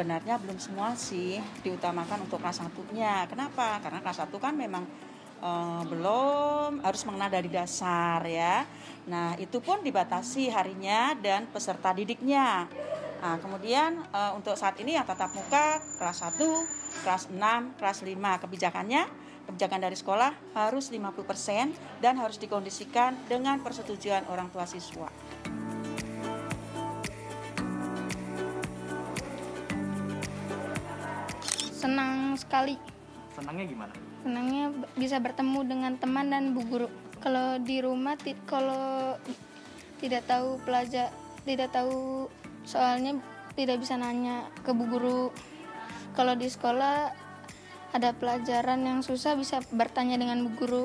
sebenarnya belum semua sih diutamakan untuk kelas 1-nya. Kenapa? Karena kelas satu kan memang uh, belum harus mengenal dari dasar ya. Nah, itu pun dibatasi harinya dan peserta didiknya. Nah, kemudian uh, untuk saat ini yang tatap muka kelas 1, kelas 6, kelas 5 kebijakannya kebijakan dari sekolah harus 50% dan harus dikondisikan dengan persetujuan orang tua siswa. sekali. Senangnya gimana? Senangnya bisa bertemu dengan teman dan bu guru. Kalau di rumah ti kalau tidak tahu pelajar tidak tahu soalnya tidak bisa nanya ke bu guru. Kalau di sekolah ada pelajaran yang susah bisa bertanya dengan bu guru.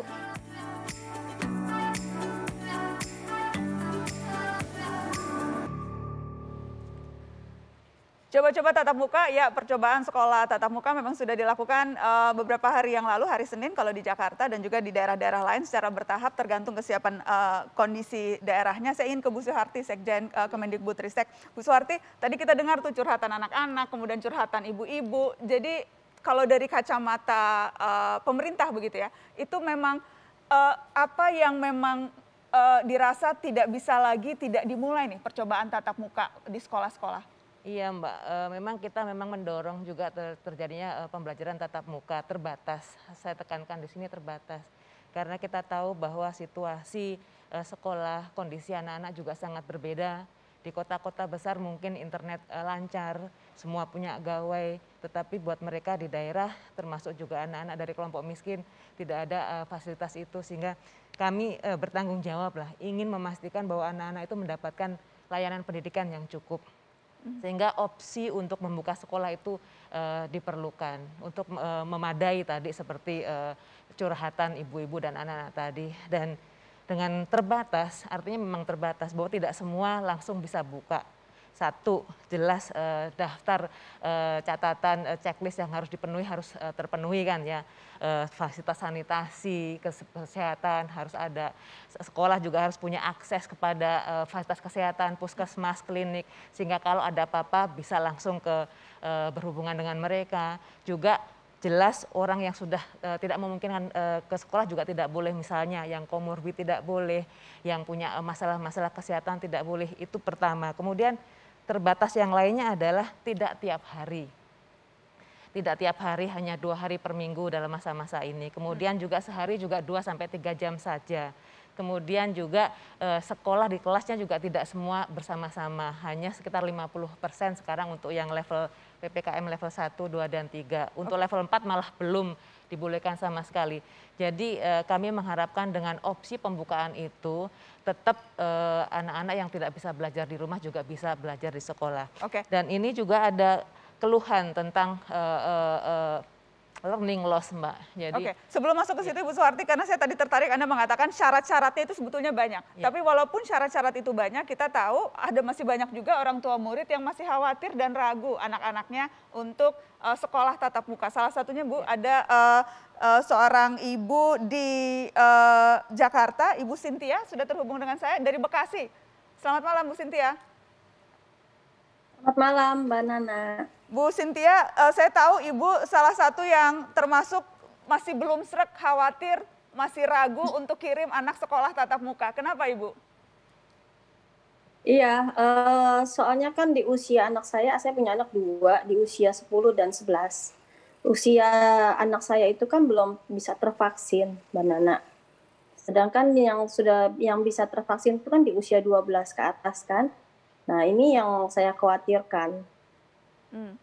Coba-coba tatap muka, ya percobaan sekolah tatap muka memang sudah dilakukan uh, beberapa hari yang lalu, hari Senin kalau di Jakarta dan juga di daerah-daerah lain secara bertahap tergantung kesiapan uh, kondisi daerahnya. Saya ingin ke Bu Suharti, Sekjen uh, Kemendikbudristek. Bu Suharti, tadi kita dengar tuh curhatan anak-anak, kemudian curhatan ibu-ibu. Jadi kalau dari kacamata uh, pemerintah begitu ya, itu memang uh, apa yang memang uh, dirasa tidak bisa lagi tidak dimulai nih percobaan tatap muka di sekolah-sekolah? Iya Mbak, eh, memang kita memang mendorong juga terjadinya eh, pembelajaran tatap muka terbatas. Saya tekankan di sini terbatas. Karena kita tahu bahwa situasi eh, sekolah, kondisi anak-anak juga sangat berbeda. Di kota-kota besar mungkin internet lancar, semua punya gawai, tetapi buat mereka di daerah termasuk juga anak-anak dari kelompok miskin tidak ada fasilitas itu sehingga kami bertanggung jawab lah ingin memastikan bahwa anak-anak itu mendapatkan layanan pendidikan yang cukup sehingga opsi untuk membuka sekolah itu uh, diperlukan untuk uh, memadai tadi seperti uh, curhatan ibu-ibu dan anak-anak tadi dan dengan terbatas artinya memang terbatas bahwa tidak semua langsung bisa buka satu jelas uh, daftar uh, catatan uh, checklist yang harus dipenuhi harus uh, terpenuhi kan ya uh, fasilitas sanitasi kesehatan harus ada sekolah juga harus punya akses kepada uh, fasilitas kesehatan puskesmas klinik sehingga kalau ada apa-apa bisa langsung ke uh, berhubungan dengan mereka juga jelas orang yang sudah uh, tidak memungkinkan uh, ke sekolah juga tidak boleh misalnya yang komorbid tidak boleh yang punya masalah-masalah uh, kesehatan tidak boleh itu pertama kemudian Terbatas yang lainnya adalah tidak tiap hari. Tidak tiap hari, hanya dua hari per minggu dalam masa-masa ini. Kemudian hmm. juga sehari juga dua sampai tiga jam saja kemudian juga eh, sekolah di kelasnya juga tidak semua bersama-sama, hanya sekitar 50 persen sekarang untuk yang level PPKM level 1, 2, dan 3. Untuk level 4 malah belum dibolehkan sama sekali. Jadi eh, kami mengharapkan dengan opsi pembukaan itu tetap eh, anak-anak eh, yang tidak bisa belajar di rumah juga bisa belajar di sekolah. Okay. Dan ini juga ada keluhan tentang eh, eh, eh learning loss mbak. Jadi Oke, okay. sebelum masuk ke iya. situ ya. Bu Suharti karena saya tadi tertarik Anda mengatakan syarat-syaratnya itu sebetulnya banyak. Ya. Tapi walaupun syarat-syarat itu banyak, kita tahu ada masih banyak juga orang tua murid yang masih khawatir dan ragu anak-anaknya untuk uh, sekolah tatap muka. Salah satunya Bu ya. ada uh, uh, seorang ibu di uh, Jakarta, Ibu Sintia sudah terhubung dengan saya dari Bekasi. Selamat malam Bu Sintia. Selamat malam Mbak Nana. Bu Sintia, eh, saya tahu Ibu salah satu yang termasuk masih belum serak, khawatir, masih ragu hmm. untuk kirim anak sekolah tatap muka. Kenapa Ibu? Iya, eh, soalnya kan di usia anak saya, saya punya anak dua, di usia 10 dan 11. Usia anak saya itu kan belum bisa tervaksin, Mbak Nana. Sedangkan yang sudah yang bisa tervaksin itu kan di usia 12 ke atas kan. Nah, ini yang saya khawatirkan. Hmm.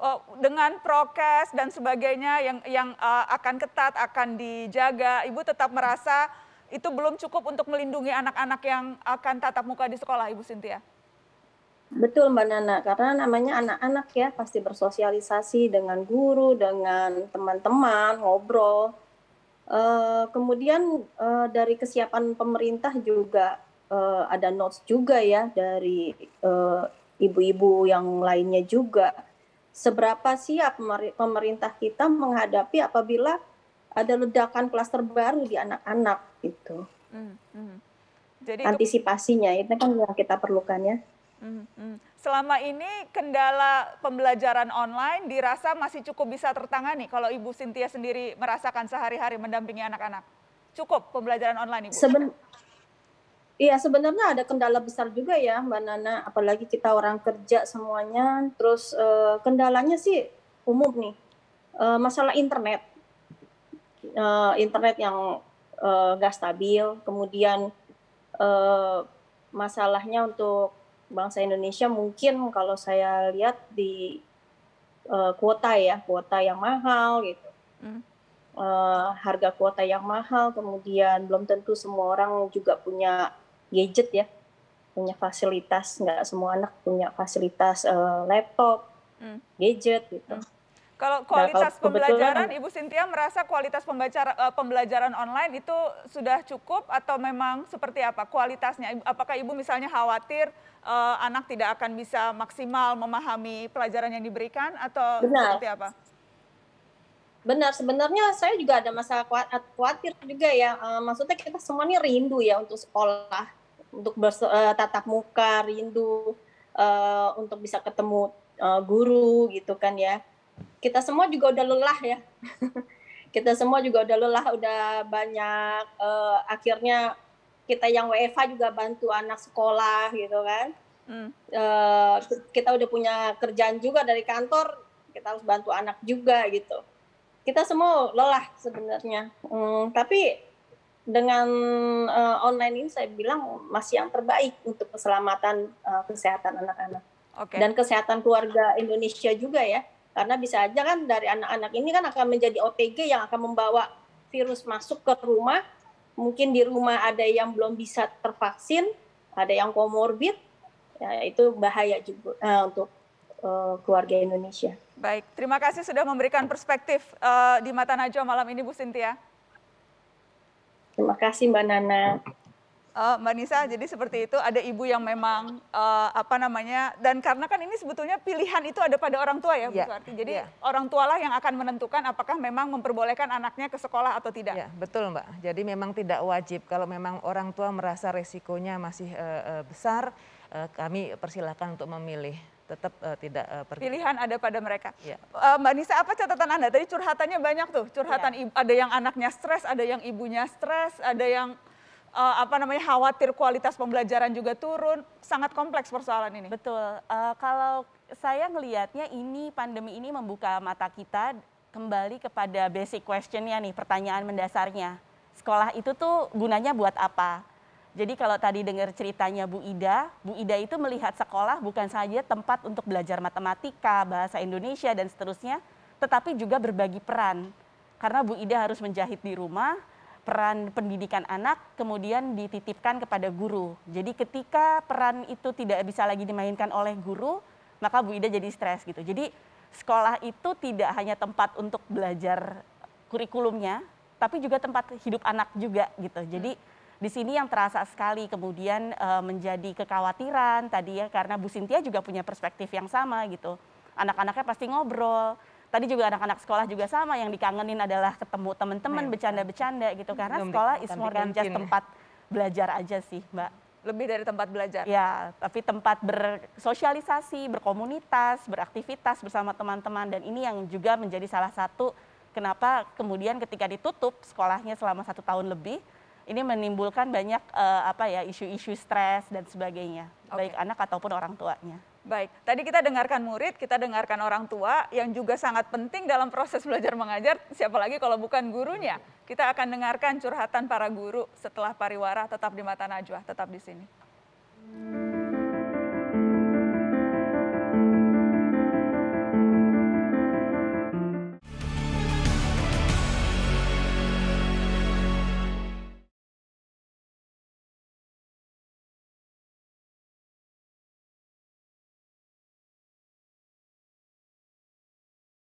Oh, dengan prokes dan sebagainya yang yang uh, akan ketat akan dijaga, ibu tetap merasa itu belum cukup untuk melindungi anak-anak yang akan tatap muka di sekolah, ibu Sintia. Betul Mbak Nana, karena namanya anak-anak ya pasti bersosialisasi dengan guru, dengan teman-teman, ngobrol. Uh, kemudian uh, dari kesiapan pemerintah juga uh, ada notes juga ya dari ibu eh, ibu-ibu yang lainnya juga. Seberapa siap pemerintah kita menghadapi apabila ada ledakan klaster baru di anak-anak gitu. Hmm, hmm. Jadi antisipasinya itu... itu kan yang kita perlukan ya. Hmm, hmm. Selama ini kendala pembelajaran online dirasa masih cukup bisa tertangani kalau Ibu Sintia sendiri merasakan sehari-hari mendampingi anak-anak. Cukup pembelajaran online Ibu. Seben Iya, sebenarnya ada kendala besar juga ya, Mbak Nana. Apalagi kita orang kerja semuanya. Terus uh, kendalanya sih umum nih, uh, masalah internet, uh, internet yang nggak stabil. Kemudian masalahnya untuk bangsa Indonesia mungkin kalau saya lihat di kuota ya, kuota yang mahal gitu. Mm uh, harga kuota yang mahal, kemudian belum tentu semua orang juga punya gadget ya punya fasilitas nggak semua anak punya fasilitas uh, laptop hmm. gadget gitu hmm. Kalau kualitas nah, kalau pembelajaran, kan Ibu Sintia merasa kualitas pembacara, eh, pembelajaran online itu sudah cukup atau memang seperti apa kualitasnya? Apakah Ibu misalnya khawatir uh, anak tidak akan bisa maksimal memahami pelajaran yang diberikan atau Benar. seperti apa? Benar, sebenarnya saya juga ada masalah khawatir juga ya. maksudnya kita semua ini rindu ya untuk sekolah untuk uh, tatap muka rindu uh, untuk bisa ketemu uh, guru gitu kan ya kita semua juga udah lelah ya kita semua juga udah lelah udah banyak uh, akhirnya kita yang WFH juga bantu anak sekolah gitu kan hmm. uh, kita udah punya kerjaan juga dari kantor kita harus bantu anak juga gitu kita semua lelah sebenarnya hmm, tapi dengan uh, online ini saya bilang masih yang terbaik untuk keselamatan uh, kesehatan anak-anak okay. dan kesehatan keluarga Indonesia juga ya karena bisa aja kan dari anak-anak ini kan akan menjadi OTG yang akan membawa virus masuk ke rumah mungkin di rumah ada yang belum bisa tervaksin ada yang komorbid ya itu bahaya juga uh, untuk keluarga Indonesia. Baik, terima kasih sudah memberikan perspektif uh, di mata Najwa malam ini Bu Sintia. Terima kasih Mbak Nana. Uh, Mbak Nisa, jadi seperti itu ada ibu yang memang uh, apa namanya dan karena kan ini sebetulnya pilihan itu ada pada orang tua ya, Bu yeah. Jadi yeah. orang tualah yang akan menentukan apakah memang memperbolehkan anaknya ke sekolah atau tidak. Yeah, betul Mbak. Jadi memang tidak wajib kalau memang orang tua merasa resikonya masih eh, eh, besar, uh, kami persilahkan untuk memilih tetap uh, eh, tidak uh, pergi. Pilihan ada pada mereka. Ya. Uh, Mbak Nisa, apa catatan Anda? Tadi curhatannya banyak tuh. Curhatan ya. ada yang anaknya stres, ada yang ibunya stres, ada yang uh, apa namanya khawatir kualitas pembelajaran juga turun. Sangat kompleks persoalan ini. Betul. Uh, kalau saya ngelihatnya ini pandemi ini membuka mata kita kembali kepada basic questionnya nih, pertanyaan mendasarnya. Sekolah itu tuh gunanya buat apa? Jadi kalau tadi dengar ceritanya Bu Ida, Bu Ida itu melihat sekolah bukan saja tempat untuk belajar matematika, bahasa Indonesia dan seterusnya, tetapi juga berbagi peran. Karena Bu Ida harus menjahit di rumah, peran pendidikan anak kemudian dititipkan kepada guru. Jadi ketika peran itu tidak bisa lagi dimainkan oleh guru, maka Bu Ida jadi stres gitu. Jadi sekolah itu tidak hanya tempat untuk belajar kurikulumnya, tapi juga tempat hidup anak juga gitu. Jadi hmm di sini yang terasa sekali kemudian e, menjadi kekhawatiran tadi ya karena Bu Sintia juga punya perspektif yang sama gitu. Anak-anaknya pasti ngobrol. Tadi juga anak-anak sekolah juga sama yang dikangenin adalah ketemu teman-teman iya, bercanda-bercanda gitu iya, karena sekolah is more than just tempat belajar aja sih, Mbak. Lebih dari tempat belajar. Ya, tapi tempat bersosialisasi, berkomunitas, beraktivitas bersama teman-teman dan ini yang juga menjadi salah satu kenapa kemudian ketika ditutup sekolahnya selama satu tahun lebih ini menimbulkan banyak uh, apa ya isu-isu stres dan sebagainya okay. baik anak ataupun orang tuanya. Baik, tadi kita dengarkan murid, kita dengarkan orang tua yang juga sangat penting dalam proses belajar mengajar, siapa lagi kalau bukan gurunya. Kita akan dengarkan curhatan para guru setelah pariwara tetap di Mata Najwa, tetap di sini.